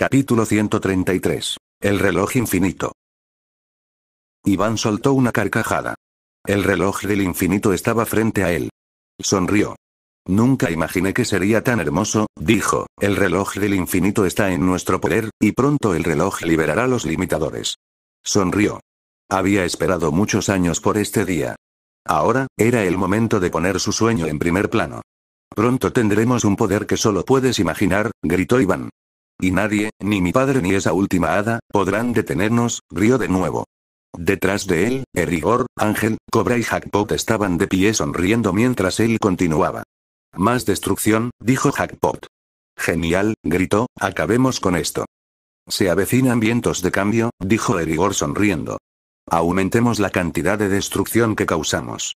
Capítulo 133. El reloj infinito. Iván soltó una carcajada. El reloj del infinito estaba frente a él. Sonrió. Nunca imaginé que sería tan hermoso, dijo, el reloj del infinito está en nuestro poder, y pronto el reloj liberará los limitadores. Sonrió. Había esperado muchos años por este día. Ahora, era el momento de poner su sueño en primer plano. Pronto tendremos un poder que solo puedes imaginar, gritó Iván. Y nadie, ni mi padre ni esa última hada, podrán detenernos, rió de nuevo. Detrás de él, Erigor, Ángel, Cobra y Hackpot estaban de pie sonriendo mientras él continuaba. Más destrucción, dijo Hackpot. Genial, gritó, acabemos con esto. Se avecinan vientos de cambio, dijo Erigor sonriendo. Aumentemos la cantidad de destrucción que causamos.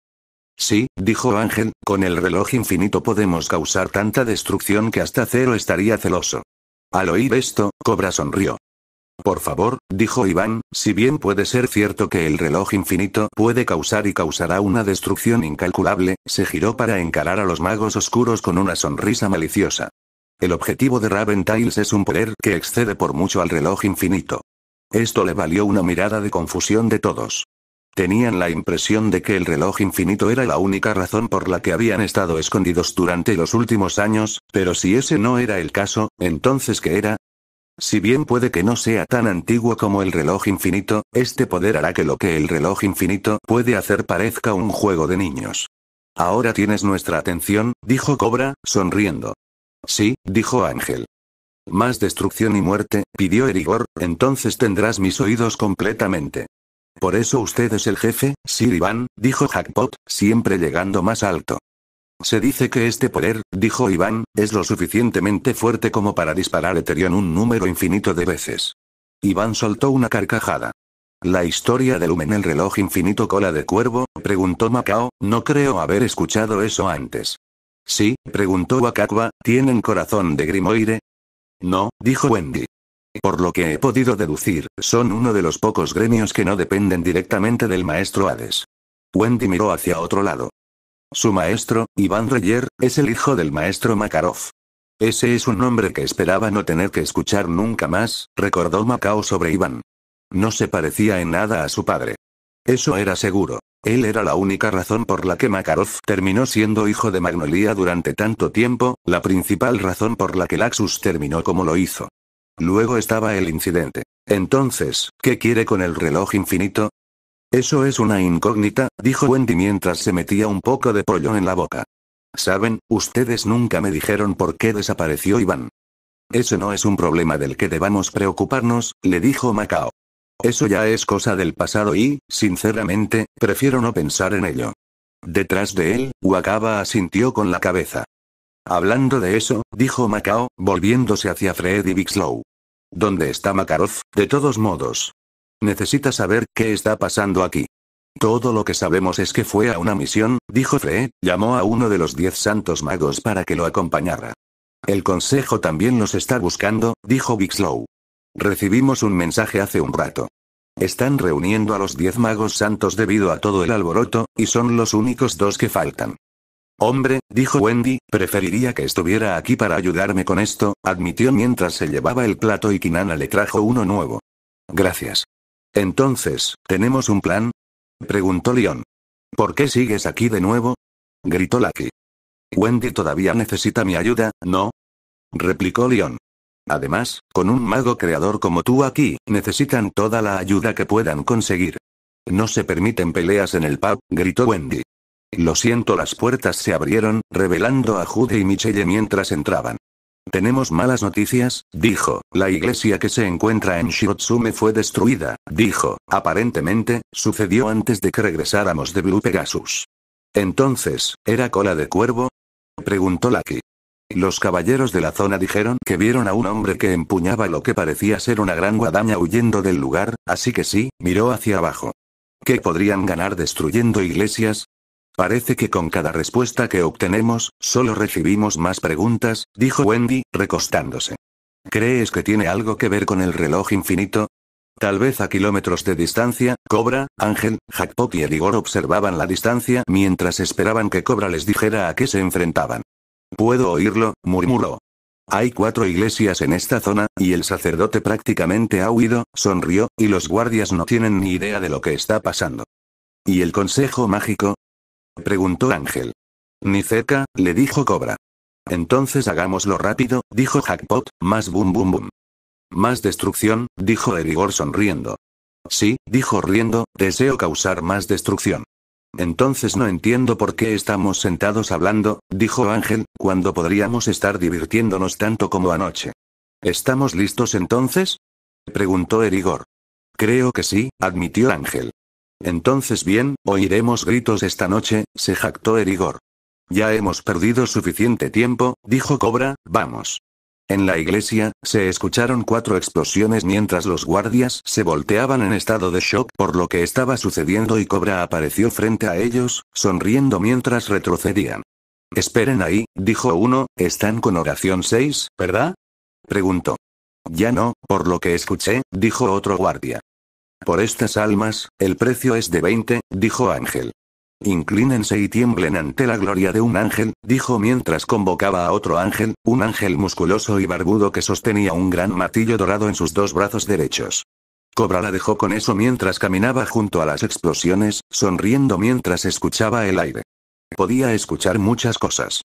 Sí, dijo Ángel, con el reloj infinito podemos causar tanta destrucción que hasta cero estaría celoso. Al oír esto, Cobra sonrió. Por favor, dijo Iván, si bien puede ser cierto que el reloj infinito puede causar y causará una destrucción incalculable, se giró para encarar a los magos oscuros con una sonrisa maliciosa. El objetivo de Raven Tiles es un poder que excede por mucho al reloj infinito. Esto le valió una mirada de confusión de todos. Tenían la impresión de que el reloj infinito era la única razón por la que habían estado escondidos durante los últimos años, pero si ese no era el caso, entonces ¿qué era? Si bien puede que no sea tan antiguo como el reloj infinito, este poder hará que lo que el reloj infinito puede hacer parezca un juego de niños. Ahora tienes nuestra atención, dijo Cobra, sonriendo. Sí, dijo Ángel. Más destrucción y muerte, pidió Erigor, entonces tendrás mis oídos completamente. Por eso usted es el jefe, Sir Iván, dijo Hackpot, siempre llegando más alto. Se dice que este poder, dijo Iván, es lo suficientemente fuerte como para disparar Eterion un número infinito de veces. Iván soltó una carcajada. La historia del Lumen el reloj infinito cola de cuervo, preguntó Macao, no creo haber escuchado eso antes. Sí, preguntó Wakakwa, ¿tienen corazón de Grimoire? No, dijo Wendy por lo que he podido deducir, son uno de los pocos gremios que no dependen directamente del maestro Hades. Wendy miró hacia otro lado. Su maestro, Iván Reyer, es el hijo del maestro Makarov. Ese es un nombre que esperaba no tener que escuchar nunca más, recordó Macao sobre Iván. No se parecía en nada a su padre. Eso era seguro. Él era la única razón por la que Makarov terminó siendo hijo de Magnolia durante tanto tiempo, la principal razón por la que Laxus terminó como lo hizo. Luego estaba el incidente. Entonces, ¿qué quiere con el reloj infinito? Eso es una incógnita, dijo Wendy mientras se metía un poco de pollo en la boca. Saben, ustedes nunca me dijeron por qué desapareció Iván. eso no es un problema del que debamos preocuparnos, le dijo Macao. Eso ya es cosa del pasado y, sinceramente, prefiero no pensar en ello. Detrás de él, Wakaba asintió con la cabeza. Hablando de eso, dijo Macao, volviéndose hacia y Bixlow. ¿Dónde está Makarov? De todos modos. Necesita saber qué está pasando aquí. Todo lo que sabemos es que fue a una misión, dijo Fred, llamó a uno de los diez santos magos para que lo acompañara. El consejo también los está buscando, dijo Bixlow. Recibimos un mensaje hace un rato. Están reuniendo a los diez magos santos debido a todo el alboroto, y son los únicos dos que faltan. Hombre, dijo Wendy, preferiría que estuviera aquí para ayudarme con esto, admitió mientras se llevaba el plato y Kinana le trajo uno nuevo. Gracias. Entonces, ¿tenemos un plan? preguntó Leon. ¿Por qué sigues aquí de nuevo? gritó Lucky. Wendy todavía necesita mi ayuda, ¿no? replicó Leon. Además, con un mago creador como tú aquí, necesitan toda la ayuda que puedan conseguir. No se permiten peleas en el pub, gritó Wendy. Lo siento, las puertas se abrieron, revelando a Jude y Michelle mientras entraban. Tenemos malas noticias, dijo. La iglesia que se encuentra en Shirotsume fue destruida, dijo. Aparentemente, sucedió antes de que regresáramos de Blue Pegasus. Entonces, ¿era cola de cuervo? preguntó Lucky. Los caballeros de la zona dijeron que vieron a un hombre que empuñaba lo que parecía ser una gran guadaña huyendo del lugar, así que sí, miró hacia abajo. ¿Qué podrían ganar destruyendo iglesias? Parece que con cada respuesta que obtenemos, solo recibimos más preguntas, dijo Wendy, recostándose. ¿Crees que tiene algo que ver con el reloj infinito? Tal vez a kilómetros de distancia, Cobra, Ángel, Jackpot y Edigor observaban la distancia mientras esperaban que Cobra les dijera a qué se enfrentaban. Puedo oírlo, murmuró. Hay cuatro iglesias en esta zona, y el sacerdote prácticamente ha huido, sonrió, y los guardias no tienen ni idea de lo que está pasando. ¿Y el consejo mágico? Preguntó Ángel. Ni cerca, le dijo Cobra. Entonces hagámoslo rápido, dijo Hackpot, más boom boom boom. Más destrucción, dijo Erigor sonriendo. Sí, dijo riendo, deseo causar más destrucción. Entonces no entiendo por qué estamos sentados hablando, dijo Ángel, cuando podríamos estar divirtiéndonos tanto como anoche. ¿Estamos listos entonces? preguntó Erigor. Creo que sí, admitió Ángel. Entonces bien, oiremos gritos esta noche, se jactó Erigor. Ya hemos perdido suficiente tiempo, dijo Cobra, vamos. En la iglesia, se escucharon cuatro explosiones mientras los guardias se volteaban en estado de shock por lo que estaba sucediendo y Cobra apareció frente a ellos, sonriendo mientras retrocedían. Esperen ahí, dijo uno, están con oración 6, ¿verdad? Preguntó. Ya no, por lo que escuché, dijo otro guardia. Por estas almas, el precio es de 20, dijo Ángel. Inclínense y tiemblen ante la gloria de un ángel, dijo mientras convocaba a otro ángel, un ángel musculoso y barbudo que sostenía un gran matillo dorado en sus dos brazos derechos. Cobra la dejó con eso mientras caminaba junto a las explosiones, sonriendo mientras escuchaba el aire. Podía escuchar muchas cosas.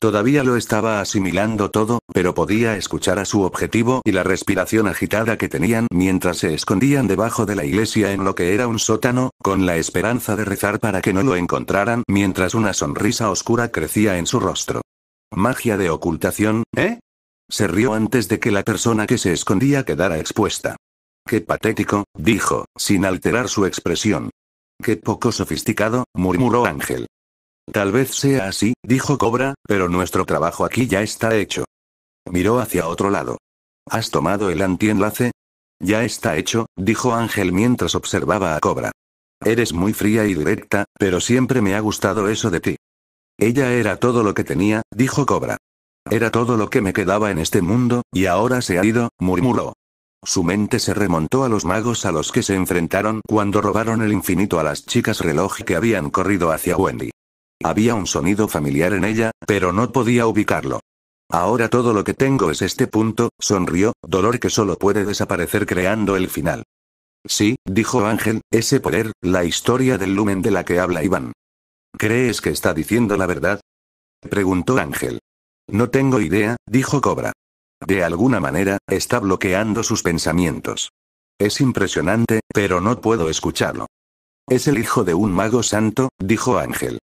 Todavía lo estaba asimilando todo, pero podía escuchar a su objetivo y la respiración agitada que tenían mientras se escondían debajo de la iglesia en lo que era un sótano, con la esperanza de rezar para que no lo encontraran mientras una sonrisa oscura crecía en su rostro. Magia de ocultación, ¿eh? Se rió antes de que la persona que se escondía quedara expuesta. Qué patético, dijo, sin alterar su expresión. Qué poco sofisticado, murmuró Ángel. Tal vez sea así, dijo Cobra, pero nuestro trabajo aquí ya está hecho. Miró hacia otro lado. ¿Has tomado el antienlace? Ya está hecho, dijo Ángel mientras observaba a Cobra. Eres muy fría y directa, pero siempre me ha gustado eso de ti. Ella era todo lo que tenía, dijo Cobra. Era todo lo que me quedaba en este mundo, y ahora se ha ido, murmuró. Su mente se remontó a los magos a los que se enfrentaron cuando robaron el infinito a las chicas reloj que habían corrido hacia Wendy. Había un sonido familiar en ella, pero no podía ubicarlo. Ahora todo lo que tengo es este punto, sonrió, dolor que solo puede desaparecer creando el final. Sí, dijo Ángel, ese poder, la historia del lumen de la que habla Iván. ¿Crees que está diciendo la verdad? Preguntó Ángel. No tengo idea, dijo Cobra. De alguna manera, está bloqueando sus pensamientos. Es impresionante, pero no puedo escucharlo. Es el hijo de un mago santo, dijo Ángel.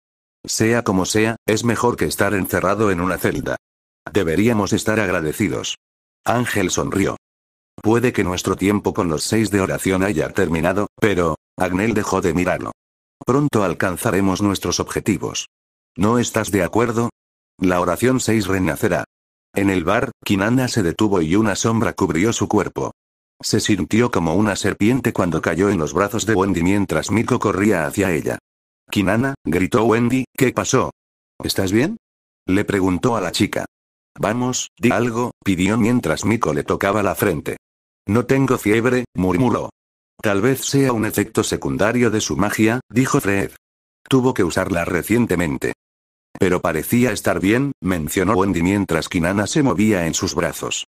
Sea como sea, es mejor que estar encerrado en una celda. Deberíamos estar agradecidos. Ángel sonrió. Puede que nuestro tiempo con los seis de oración haya terminado, pero... Agnel dejó de mirarlo. Pronto alcanzaremos nuestros objetivos. ¿No estás de acuerdo? La oración seis renacerá. En el bar, Kinana se detuvo y una sombra cubrió su cuerpo. Se sintió como una serpiente cuando cayó en los brazos de Wendy mientras Miko corría hacia ella. Kinana, gritó Wendy, ¿qué pasó? ¿Estás bien? Le preguntó a la chica. Vamos, di algo, pidió mientras Miko le tocaba la frente. No tengo fiebre, murmuró. Tal vez sea un efecto secundario de su magia, dijo Fred. Tuvo que usarla recientemente. Pero parecía estar bien, mencionó Wendy mientras Kinana se movía en sus brazos.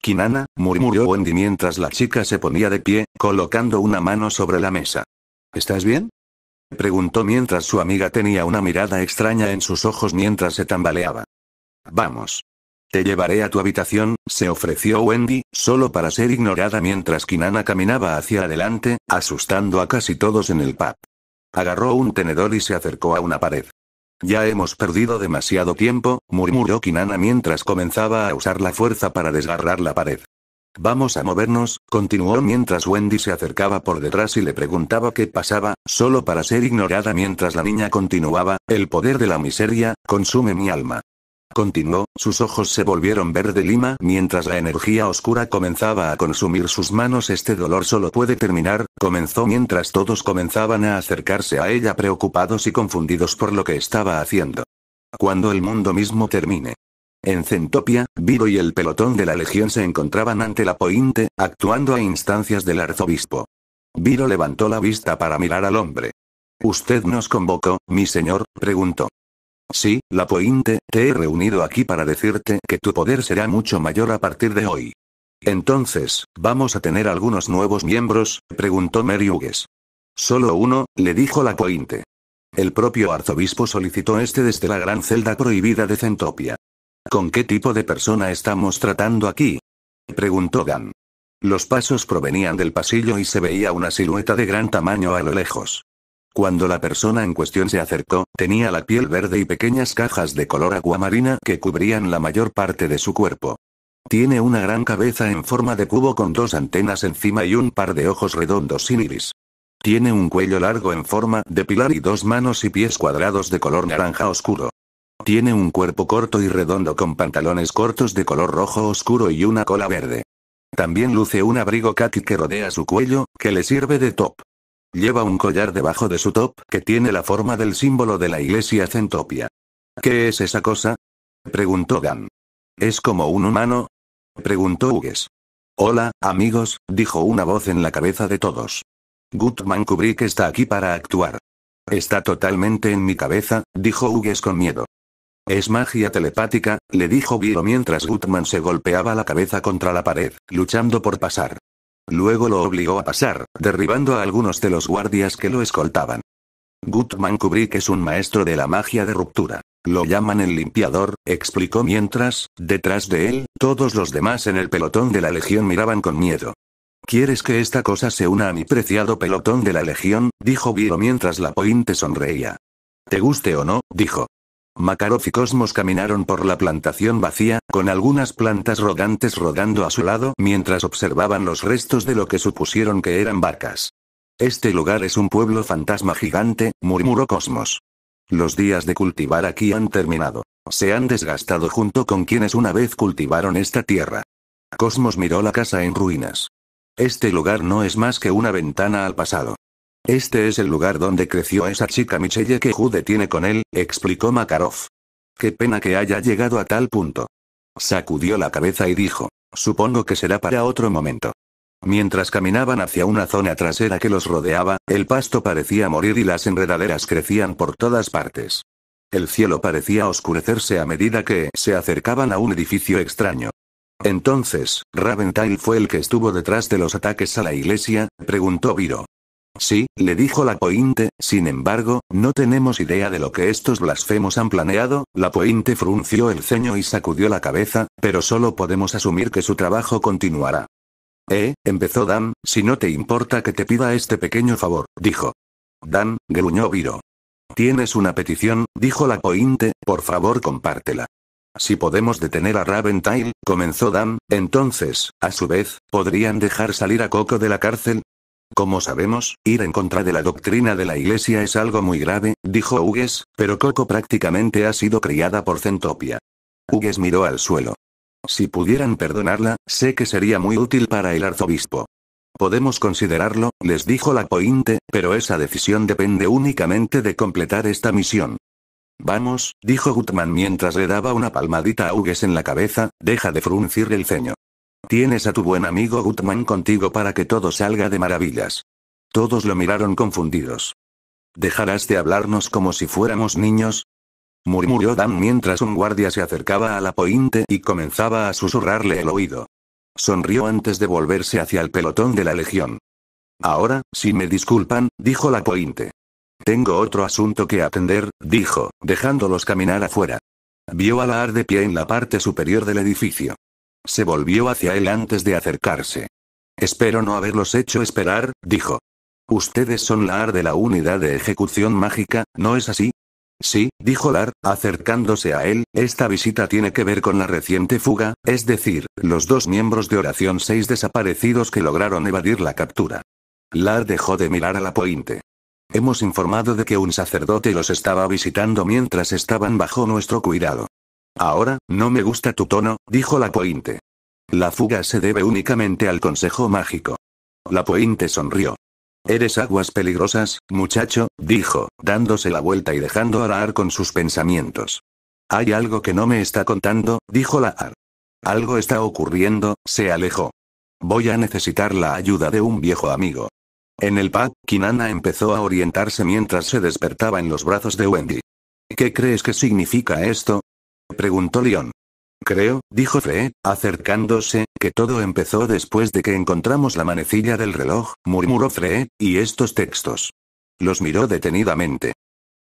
Kinana, murmuró Wendy mientras la chica se ponía de pie, colocando una mano sobre la mesa. ¿Estás bien? preguntó mientras su amiga tenía una mirada extraña en sus ojos mientras se tambaleaba. Vamos. Te llevaré a tu habitación, se ofreció Wendy, solo para ser ignorada mientras Kinana caminaba hacia adelante, asustando a casi todos en el pub. Agarró un tenedor y se acercó a una pared. Ya hemos perdido demasiado tiempo, murmuró Kinana mientras comenzaba a usar la fuerza para desgarrar la pared. Vamos a movernos, continuó mientras Wendy se acercaba por detrás y le preguntaba qué pasaba, solo para ser ignorada mientras la niña continuaba, el poder de la miseria, consume mi alma. Continuó, sus ojos se volvieron verde lima mientras la energía oscura comenzaba a consumir sus manos. Este dolor solo puede terminar, comenzó mientras todos comenzaban a acercarse a ella preocupados y confundidos por lo que estaba haciendo. Cuando el mundo mismo termine. En Centopia, Viro y el pelotón de la legión se encontraban ante la Pointe, actuando a instancias del arzobispo. Viro levantó la vista para mirar al hombre. ¿Usted nos convocó, mi señor? preguntó. Sí, la Pointe, te he reunido aquí para decirte que tu poder será mucho mayor a partir de hoy. Entonces, ¿vamos a tener algunos nuevos miembros? preguntó Meriugues. Solo uno, le dijo la Pointe. El propio arzobispo solicitó este desde la gran celda prohibida de Centopia. ¿Con qué tipo de persona estamos tratando aquí? preguntó Gan. Los pasos provenían del pasillo y se veía una silueta de gran tamaño a lo lejos. Cuando la persona en cuestión se acercó, tenía la piel verde y pequeñas cajas de color aguamarina que cubrían la mayor parte de su cuerpo. Tiene una gran cabeza en forma de cubo con dos antenas encima y un par de ojos redondos sin iris. Tiene un cuello largo en forma de pilar y dos manos y pies cuadrados de color naranja oscuro. Tiene un cuerpo corto y redondo con pantalones cortos de color rojo oscuro y una cola verde. También luce un abrigo khaki que rodea su cuello, que le sirve de top. Lleva un collar debajo de su top que tiene la forma del símbolo de la iglesia Centopia. ¿Qué es esa cosa? preguntó Gan. ¿Es como un humano? preguntó Hugues. Hola, amigos, dijo una voz en la cabeza de todos. Gutman Kubrick está aquí para actuar. Está totalmente en mi cabeza, dijo Hugues con miedo. Es magia telepática, le dijo Guido mientras Gutman se golpeaba la cabeza contra la pared, luchando por pasar. Luego lo obligó a pasar, derribando a algunos de los guardias que lo escoltaban. Gutman Kubrick es un maestro de la magia de ruptura. Lo llaman el limpiador, explicó mientras, detrás de él, todos los demás en el pelotón de la Legión miraban con miedo. ¿Quieres que esta cosa se una a mi preciado pelotón de la Legión? dijo Guido mientras la Pointe sonreía. Te guste o no, dijo, Makarov y Cosmos caminaron por la plantación vacía, con algunas plantas rodantes rodando a su lado mientras observaban los restos de lo que supusieron que eran barcas. Este lugar es un pueblo fantasma gigante, murmuró Cosmos. Los días de cultivar aquí han terminado. Se han desgastado junto con quienes una vez cultivaron esta tierra. Cosmos miró la casa en ruinas. Este lugar no es más que una ventana al pasado. Este es el lugar donde creció esa chica Michelle que Jude tiene con él, explicó Makarov. Qué pena que haya llegado a tal punto. Sacudió la cabeza y dijo, supongo que será para otro momento. Mientras caminaban hacia una zona trasera que los rodeaba, el pasto parecía morir y las enredaderas crecían por todas partes. El cielo parecía oscurecerse a medida que se acercaban a un edificio extraño. Entonces, Raventail fue el que estuvo detrás de los ataques a la iglesia, preguntó Viro. Sí, le dijo la Pointe, sin embargo, no tenemos idea de lo que estos blasfemos han planeado, la Pointe frunció el ceño y sacudió la cabeza, pero solo podemos asumir que su trabajo continuará. Eh, empezó Dan, si no te importa que te pida este pequeño favor, dijo. Dan, gruñó Viro. Tienes una petición, dijo la Pointe, por favor compártela. Si podemos detener a Raventail, comenzó Dan, entonces, a su vez, ¿podrían dejar salir a Coco de la cárcel? Como sabemos, ir en contra de la doctrina de la Iglesia es algo muy grave, dijo Hugues, pero Coco prácticamente ha sido criada por Centopia. Hugues miró al suelo. Si pudieran perdonarla, sé que sería muy útil para el arzobispo. Podemos considerarlo, les dijo la Pointe, pero esa decisión depende únicamente de completar esta misión. Vamos, dijo Gutman mientras le daba una palmadita a Hugues en la cabeza, deja de fruncir el ceño. Tienes a tu buen amigo Gutman contigo para que todo salga de maravillas. Todos lo miraron confundidos. ¿Dejarás de hablarnos como si fuéramos niños? murmuró Dan mientras un guardia se acercaba a la pointe y comenzaba a susurrarle el oído. Sonrió antes de volverse hacia el pelotón de la Legión. Ahora, si me disculpan, dijo la pointe. Tengo otro asunto que atender, dijo, dejándolos caminar afuera. Vio a la ar de pie en la parte superior del edificio. Se volvió hacia él antes de acercarse. Espero no haberlos hecho esperar, dijo. Ustedes son la AR de la unidad de ejecución mágica, ¿no es así? Sí, dijo Lar, acercándose a él, esta visita tiene que ver con la reciente fuga, es decir, los dos miembros de Oración 6 desaparecidos que lograron evadir la captura. Lar dejó de mirar a la pointe. Hemos informado de que un sacerdote los estaba visitando mientras estaban bajo nuestro cuidado. Ahora, no me gusta tu tono, dijo la Pointe. La fuga se debe únicamente al consejo mágico. La Pointe sonrió. Eres aguas peligrosas, muchacho, dijo, dándose la vuelta y dejando a AR con sus pensamientos. Hay algo que no me está contando, dijo la Ar. Algo está ocurriendo, se alejó. Voy a necesitar la ayuda de un viejo amigo. En el pub, Kinana empezó a orientarse mientras se despertaba en los brazos de Wendy. ¿Qué crees que significa esto? preguntó León. Creo, dijo fre acercándose, que todo empezó después de que encontramos la manecilla del reloj, murmuró Fre, y estos textos. Los miró detenidamente.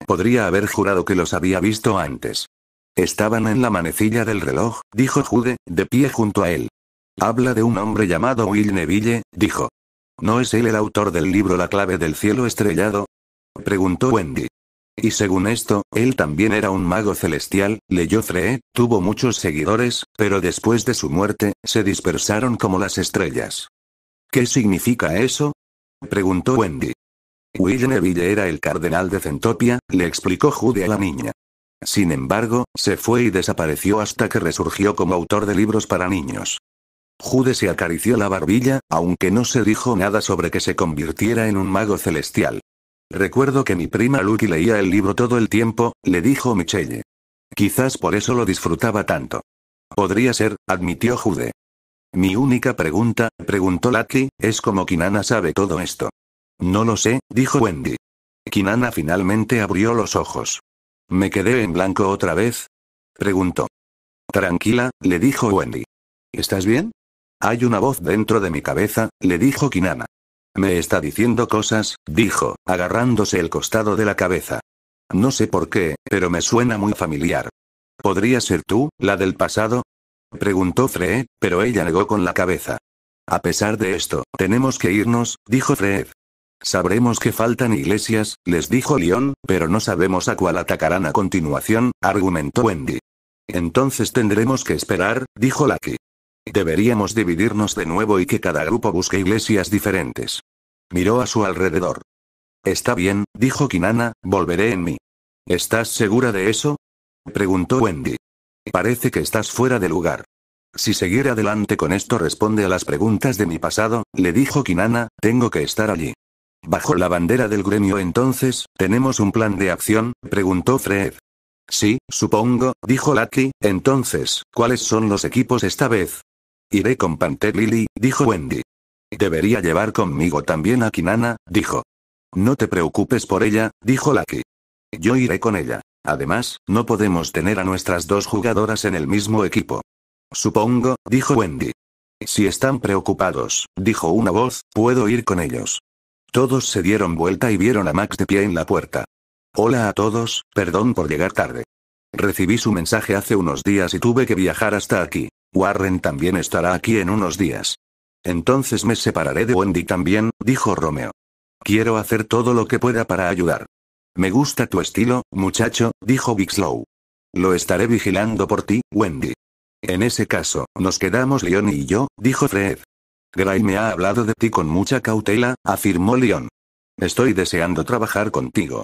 Podría haber jurado que los había visto antes. Estaban en la manecilla del reloj, dijo Jude, de pie junto a él. Habla de un hombre llamado Will Neville, dijo. ¿No es él el autor del libro La clave del cielo estrellado? Preguntó Wendy y según esto, él también era un mago celestial, leyó Frey, tuvo muchos seguidores, pero después de su muerte, se dispersaron como las estrellas. ¿Qué significa eso? preguntó Wendy. William Neville era el cardenal de Centopia, le explicó Jude a la niña. Sin embargo, se fue y desapareció hasta que resurgió como autor de libros para niños. Jude se acarició la barbilla, aunque no se dijo nada sobre que se convirtiera en un mago celestial. Recuerdo que mi prima Lucky leía el libro todo el tiempo, le dijo Michelle. Quizás por eso lo disfrutaba tanto. Podría ser, admitió Jude. Mi única pregunta, preguntó Lucky, es cómo Kinana sabe todo esto. No lo sé, dijo Wendy. Kinana finalmente abrió los ojos. ¿Me quedé en blanco otra vez? preguntó. Tranquila, le dijo Wendy. ¿Estás bien? Hay una voz dentro de mi cabeza, le dijo Kinana. Me está diciendo cosas, dijo, agarrándose el costado de la cabeza. No sé por qué, pero me suena muy familiar. ¿Podría ser tú, la del pasado? Preguntó Fred, pero ella negó con la cabeza. A pesar de esto, tenemos que irnos, dijo Fred. Sabremos que faltan iglesias, les dijo León, pero no sabemos a cuál atacarán a continuación, argumentó Wendy. Entonces tendremos que esperar, dijo Lucky. Deberíamos dividirnos de nuevo y que cada grupo busque iglesias diferentes. Miró a su alrededor. Está bien, dijo Kinana, volveré en mí. ¿Estás segura de eso? preguntó Wendy. Parece que estás fuera de lugar. Si seguir adelante con esto responde a las preguntas de mi pasado, le dijo Kinana, tengo que estar allí. Bajo la bandera del gremio entonces, ¿tenemos un plan de acción? preguntó Fred. Sí, supongo, dijo Lucky, entonces, ¿cuáles son los equipos esta vez? Iré con Panther Lily, dijo Wendy. Debería llevar conmigo también a Kinana, dijo. No te preocupes por ella, dijo Lucky. Yo iré con ella. Además, no podemos tener a nuestras dos jugadoras en el mismo equipo. Supongo, dijo Wendy. Si están preocupados, dijo una voz, puedo ir con ellos. Todos se dieron vuelta y vieron a Max de pie en la puerta. Hola a todos, perdón por llegar tarde. Recibí su mensaje hace unos días y tuve que viajar hasta aquí. Warren también estará aquí en unos días. Entonces me separaré de Wendy también, dijo Romeo. Quiero hacer todo lo que pueda para ayudar. Me gusta tu estilo, muchacho, dijo Slow. Lo estaré vigilando por ti, Wendy. En ese caso, nos quedamos Leon y yo, dijo Fred. Gray me ha hablado de ti con mucha cautela, afirmó Leon. Estoy deseando trabajar contigo.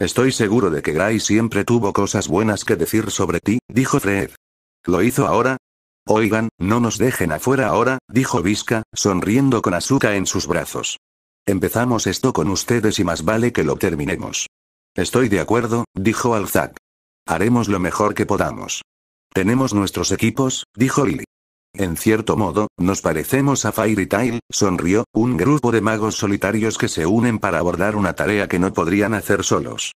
Estoy seguro de que Gray siempre tuvo cosas buenas que decir sobre ti, dijo Fred. ¿Lo hizo ahora? Oigan, no nos dejen afuera ahora, dijo Visca, sonriendo con Azuka en sus brazos. Empezamos esto con ustedes y más vale que lo terminemos. Estoy de acuerdo, dijo Alzac. Haremos lo mejor que podamos. Tenemos nuestros equipos, dijo Lily. En cierto modo, nos parecemos a Fairy Tail, sonrió, un grupo de magos solitarios que se unen para abordar una tarea que no podrían hacer solos.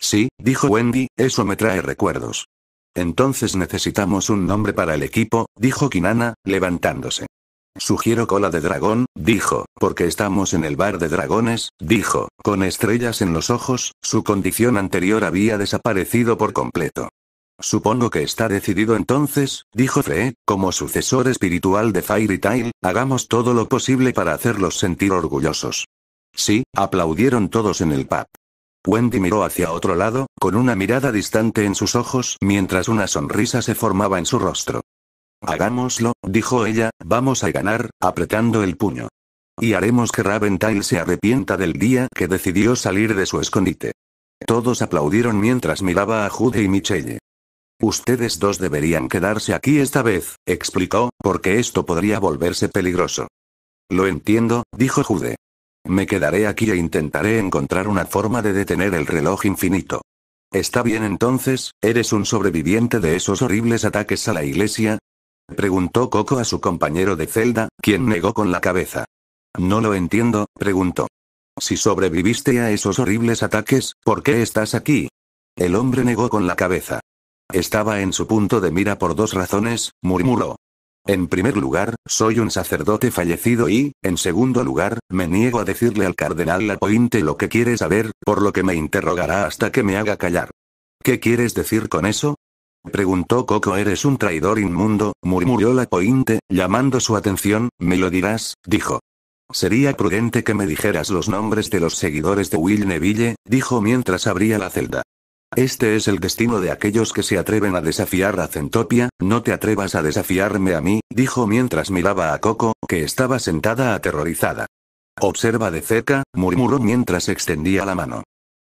Sí, dijo Wendy, eso me trae recuerdos. Entonces necesitamos un nombre para el equipo, dijo Kinana, levantándose. Sugiero cola de dragón, dijo, porque estamos en el bar de dragones, dijo, con estrellas en los ojos, su condición anterior había desaparecido por completo. Supongo que está decidido entonces, dijo Frey, como sucesor espiritual de Fairy Tail, hagamos todo lo posible para hacerlos sentir orgullosos. Sí, aplaudieron todos en el pub. Wendy miró hacia otro lado, con una mirada distante en sus ojos mientras una sonrisa se formaba en su rostro. Hagámoslo, dijo ella, vamos a ganar, apretando el puño. Y haremos que Tail se arrepienta del día que decidió salir de su escondite. Todos aplaudieron mientras miraba a Jude y Michelle. Ustedes dos deberían quedarse aquí esta vez, explicó, porque esto podría volverse peligroso. Lo entiendo, dijo Jude. Me quedaré aquí e intentaré encontrar una forma de detener el reloj infinito. Está bien entonces, ¿eres un sobreviviente de esos horribles ataques a la iglesia? Preguntó Coco a su compañero de celda, quien negó con la cabeza. No lo entiendo, preguntó. Si sobreviviste a esos horribles ataques, ¿por qué estás aquí? El hombre negó con la cabeza. Estaba en su punto de mira por dos razones, murmuró. En primer lugar, soy un sacerdote fallecido y, en segundo lugar, me niego a decirle al cardenal Lapointe lo que quiere saber, por lo que me interrogará hasta que me haga callar. ¿Qué quieres decir con eso? Preguntó Coco, eres un traidor inmundo, murmuró Lapointe, llamando su atención, me lo dirás, dijo. Sería prudente que me dijeras los nombres de los seguidores de Will Neville, dijo mientras abría la celda. Este es el destino de aquellos que se atreven a desafiar a Centopia, no te atrevas a desafiarme a mí, dijo mientras miraba a Coco, que estaba sentada aterrorizada. Observa de cerca, murmuró mientras extendía la mano.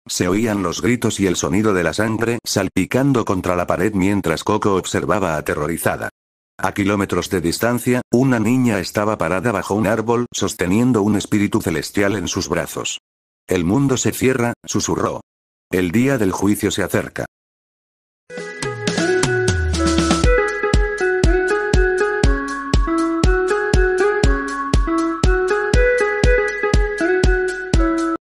Se oían los gritos y el sonido de la sangre salpicando contra la pared mientras Coco observaba aterrorizada. A kilómetros de distancia, una niña estaba parada bajo un árbol sosteniendo un espíritu celestial en sus brazos. El mundo se cierra, susurró. El día del juicio se acerca.